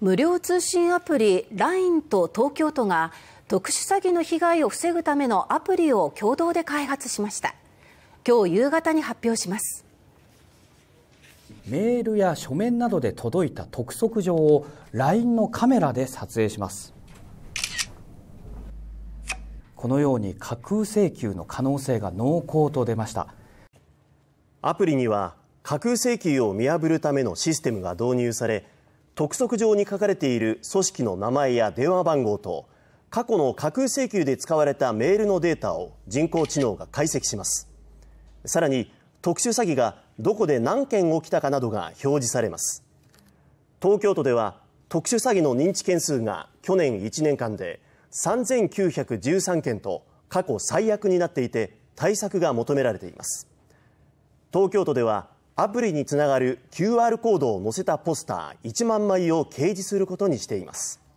無料通信アプリ LINE と東京都が特殊詐欺の被害を防ぐためのアプリを共同で開発しました今日夕方に発表しますメールや書面などで届いた督促状を LINE のカメラで撮影しますこのように架空請求の可能性が濃厚と出ましたアプリには架空請求を見破るためのシステムが導入され督促状に書かれている組織の名前や電話番号と過去の架空請求で使われたメールのデータを人工知能が解析しますさらに特殊詐欺がどこで何件起きたかなどが表示されます東京都では特殊詐欺の認知件数が去年1年間で3913件と過去最悪になっていて対策が求められています東京都ではアプリにつながる QR コードを載せたポスター1万枚を掲示することにしています。